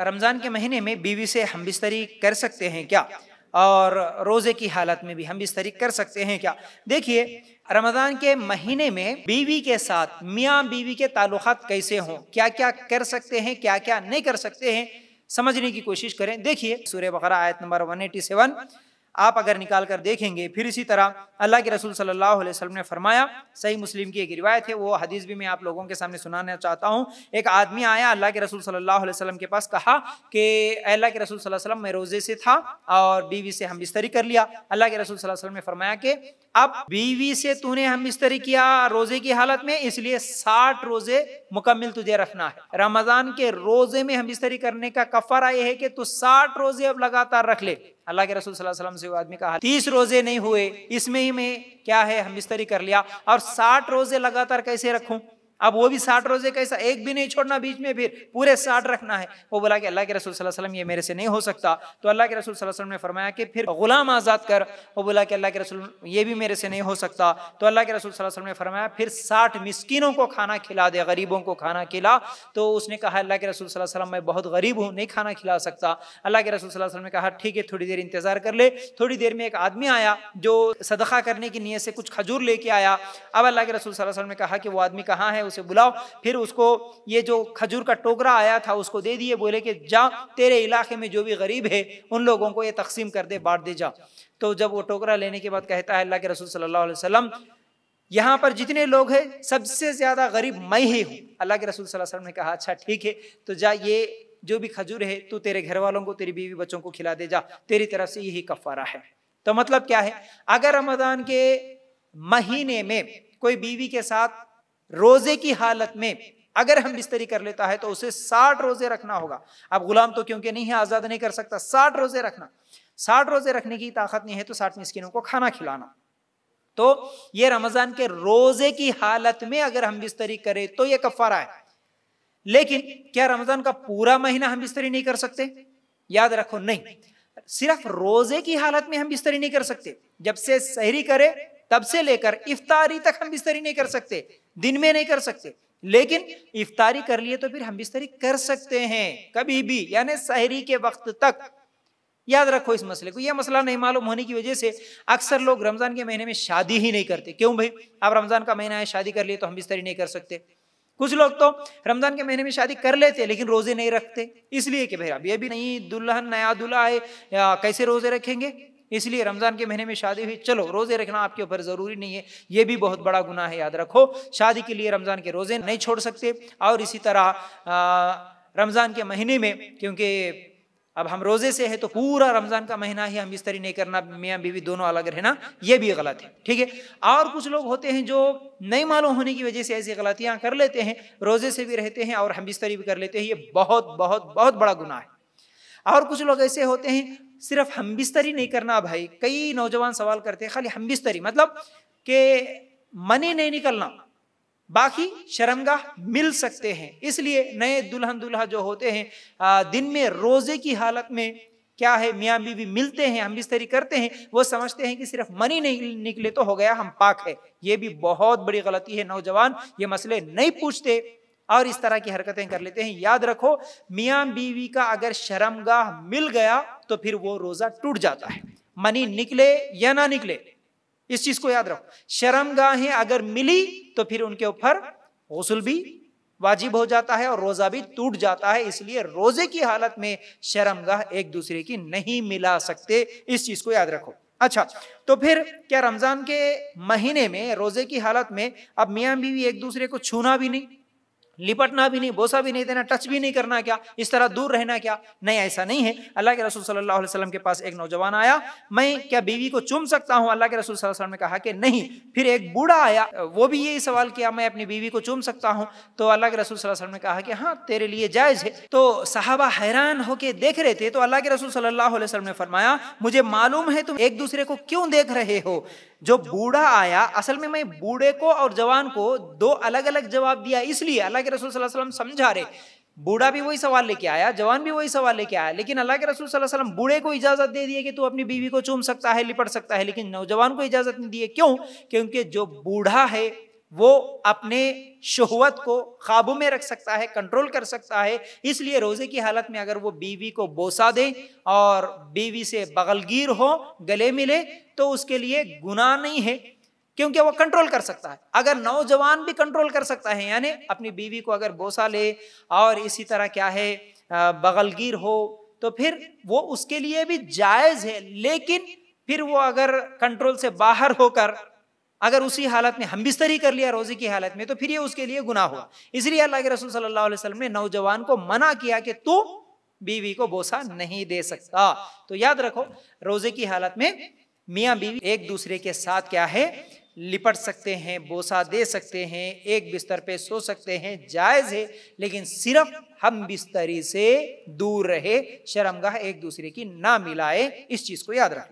रमज़ान के महीने में बीवी से हम बिस्तरी कर सकते हैं क्या और रोज़े की हालत में भी हम बिस्तरी कर सकते हैं क्या देखिए रमज़ान के महीने में बीवी के साथ मियाँ बीवी के ताल्लुक कैसे हों क्या क्या कर सकते हैं क्या क्या नहीं कर सकते हैं समझने की कोशिश करें देखिए सूर्य बकरा आयत नंबर 187 आप अगर निकाल कर देखेंगे फिर इसी तरह अल्लाह के रसूल सल्लल्लाहु अलैहि वसल्लम ने फरमाया सही मुस्लिम की एक रिवायत है वो हदीस भी मैं आप लोगों के सामने सुनाना चाहता हूँ एक आदमी आया अल्लाह के रसूल सल्लल्लाहु अलैहि वसल्लम के पास कहा कि अल्लाह के रसूल सल्लल्लाहु अलैहि वसल्लम मैं रोज़े से था और बीवी से हम बिस्तरी कर लिया अल्लाह के रसूल वसल्लम ने फरमाया कि अब बीवी से तूने हम बिस्तरी किया रोज़े की हालत में इसलिए साठ रोज़े मुकम्मल तुझे रखना है रमज़ान के रोज़े में हम बिस्तरी करने का कफर ये है कि तू साठ रोज़े अब लगातार रख ले अल्लाह के रसूल वसल्लम से वो आदमी का हाल तीस रोजे नहीं हुए इसमें ही मैं क्या है हम बिस्तरी कर लिया और साठ रोजे लगातार कैसे रखूं अब वो भी साठ रोजे कैसा एक भी नहीं छोड़ना बीच में फिर पूरे साठ रखना है वो बोला कि अल्लाह के रसूल सल्लल्लाहु अलैहि वसल्लम ये मेरे से नहीं हो सकता तो अल्लाह के रसूल सल्लल्लाहु अलैहि वसल्लम ने फरमाया कि फिर गुलाम आज़ाद कर वो बोला कि अल्लाह के रसूल ये भी मेरे से नहीं हो सकता तो अल्लाह के रसूल सल्लल्लाहु अलैहि वसल्लम ने फरमाया फिर साठ मिस्किनों को खाना खिला दे गरीबों को खाना खिला तो उसने कहा अल्लाह के रसूल सल्लल्लाहु अलैहि वसल्लम मैं बहुत गरीब हूँ नहीं खाना खिला सकता अल्लाह के रसूल सल्लल्लाहु अलैहि वसल्लम ने कहा ठीक है थोड़ी देर इंतज़ार कर ले थोड़ी देर में एक आदमी आया जो सदखा करने की नीयत से कुछ खजूर लेके आया अब अल्लाह के रसूल सल्लल्लाहु अलैहि वसल्लम ने कहा कि वो आदमी कहाँ है उसे बुलाओ फिर उसको ये जो खजूर का टोकरा आया था उसको दे दिए बोले कि जा तेरे इलाके में जो भी गरीब है उन लोगों को ये तकसीम कर दे बांट दे जा तो जब वो टोकरा लेने के बाद कहता है अल्लाह के रसूल सल्लल्लाहु अलैहि वसल्लम यहाँ पर जितने लोग हैं सबसे ज़्यादा गरीब मैं ही हूँ अल्लाह के रसूल सल्लल्लाहु अलैहि वसल्लम ने कहा अच्छा ठीक है तो जा ये जो भी खजूर है तू तेरे घर वालों को तेरी बीवी बच्चों को खिला दे जा तेरी तरफ से यही कफारा है तो मतलब क्या है अगर रमज़ान के महीने में कोई बीवी के साथ रोजे की हालत में अगर हम बिस्तरी कर लेता है तो उसे साठ रोजे रखना होगा अब गुलाम तो क्योंकि नहीं है आज़ाद नहीं कर सकता साठ रोजे रखना साठ रोजे रखने की ताकत नहीं है तो साठ मिसकिनों को खाना खिलाना तो ये रमज़ान के रोजे की हालत में अगर हम बिस्तरी करें तो यह कफारा है लेकिन क्या रमज़ान का पूरा महीना हम बिस्तरी नहीं कर सकते याद रखो नहीं सिर्फ रोजे की हालत में हम बिस्तरी नहीं कर सकते जब से सहरी करे तब से लेकर इफ्तारी तक हम बिस्तरी नहीं कर सकते दिन में नहीं कर सकते लेकिन इफ्तारी कर लिए तो फिर हम बिस्तरी कर सकते हैं कभी भी यानी शहरी के वक्त तक याद रखो इस मसले को यह मसला नहीं मालूम होने की वजह से अक्सर लोग रमज़ान के महीने में शादी ही नहीं करते क्यों भाई आप रमज़ान का महीना है शादी कर लिए तो हम बिस्तरी नहीं कर सकते कुछ लोग तो रमज़ान के महीने में शादी कर लेते हैं लेकिन रोज़े नहीं रखते इसलिए कि भाई अब ये भी नहीं दुल्हन नया दुल्हा है कैसे रोज़े रखेंगे इसलिए रमज़ान के महीने में शादी हुई चलो रोज़े रखना आपके ऊपर ज़रूरी नहीं है ये भी बहुत बड़ा गुना है याद रखो शादी के लिए रमज़ान के रोज़े नहीं छोड़ सकते और इसी तरह रमज़ान के महीने में क्योंकि अब हम रोज़े से है तो पूरा रमज़ान का महीना ही हम बिस्तरी नहीं करना मियाँ बीवी दोनों अलग रहना ये भी गलत है ठीक है और कुछ लोग होते हैं जो नहीं मालूम होने की वजह से ऐसी गलतियाँ कर लेते हैं रोज़े से भी रहते हैं और हम बिस्तरी भी कर लेते हैं ये बहुत बहुत बहुत बड़ा गुनाह है और कुछ लोग ऐसे होते हैं सिर्फ हम बिस्तरी नहीं करना भाई कई नौजवान सवाल करते हैं खाली हम बिस्तरी मतलब कि मनी नहीं निकलना बाकी शर्मगा मिल सकते हैं इसलिए नए दुल्हन दुल्हा जो होते हैं दिन में रोजे की हालत में क्या है मियाँ बीवी मिलते हैं हम बिस्तरी करते हैं वो समझते हैं कि सिर्फ मनी नहीं निकले तो हो गया हम पाक है ये भी बहुत बड़ी गलती है नौजवान ये मसले नहीं पूछते और इस तरह की हरकतें कर लेते हैं याद रखो मियाँ बीवी का अगर शर्मगाह मिल गया तो फिर वो रोज़ा टूट जाता है मनी निकले या ना निकले इस चीज़ को याद रखो शर्मगाहें अगर मिली तो फिर उनके ऊपर गसल भी वाजिब हो जाता है और रोज़ा भी टूट जाता है इसलिए रोज़े की हालत में शर्मगाह एक दूसरे की नहीं मिला सकते इस चीज़ को याद रखो अच्छा तो फिर क्या रमज़ान के महीने में रोज़े की हालत में अब मियां बीवी एक दूसरे को छूना भी नहीं लिपटना भी नहीं बोसा भी नहीं देना टच भी नहीं करना क्या इस तरह दूर रहना क्या नहीं ऐसा नहीं है अल्लाह के रसूल सल्लल्लाहु अलैहि वसल्लम के पास एक नौजवान आया मैं क्या बीवी को चुम सकता हूँ अल्लाह के रसूल सल्लल्लाहु अलैहि वसल्लम ने कहा कि नहीं फिर एक बूढ़ा आया वो भी यही सवाल किया मैं अपनी बीवी को चुम सकता हूँ तो अल्लाह के रसूल वसल्लम ने कहा कि हाँ तेरे लिए जायज़ है तो साहबा हैरान होकर देख रहे थे तो अल्लाह के रसूल सल्लल्लाहु अलैहि वसल्लम ने फरमाया मुझे मालूम है तुम एक दूसरे को क्यों देख रहे हो जो बूढ़ा आया असल में मैं बूढ़े को और जवान को दो अलग अलग जवाब दिया इसलिए अल्लाह के रसूल वसल्लम समझा रहे बूढ़ा भी वही सवाल लेके आया जवान भी वही सवाल लेके आया लेकिन अल्लाह के रसूल वसल्लम बूढ़े को इजाज़त दे दिए कि तू अपनी बीवी को चूम सकता है लिपट सकता है लेकिन नौजवान को इजाज़त नहीं दिए क्यों क्योंकि जो बूढ़ा है वो अपने शहवत को काबू में रख सकता है कंट्रोल कर सकता है इसलिए रोज़े की हालत में अगर वो बीवी को बोसा दे और बीवी से बगलगीर हो गले मिले तो उसके लिए गुनाह नहीं है क्योंकि वो कंट्रोल कर सकता है अगर नौजवान भी कंट्रोल कर सकता है यानी अपनी बीवी को अगर बोसा ले और इसी तरह क्या है बगलगीर हो तो फिर वो उसके लिए भी जायज़ है लेकिन फिर वो अगर कंट्रोल से बाहर होकर अगर उसी हालत में हम बिस्तरी कर लिया रोज़े की हालत में तो फिर ये उसके लिए गुना हुआ इसलिए अल्लाह के रसूल सल्लल्लाहु अलैहि वसल्लम ने नौजवान को मना किया कि तू बीवी को बोसा नहीं दे सकता तो याद रखो रोज़े की हालत में मियाँ बीवी एक दूसरे के साथ क्या है लिपट सकते हैं बोसा दे सकते हैं एक बिस्तर पे सो सकते हैं जायज़ है लेकिन सिर्फ हम बिस्तरी से दूर रहे शर्मगाह एक दूसरे की ना मिलाए इस चीज़ को याद रखें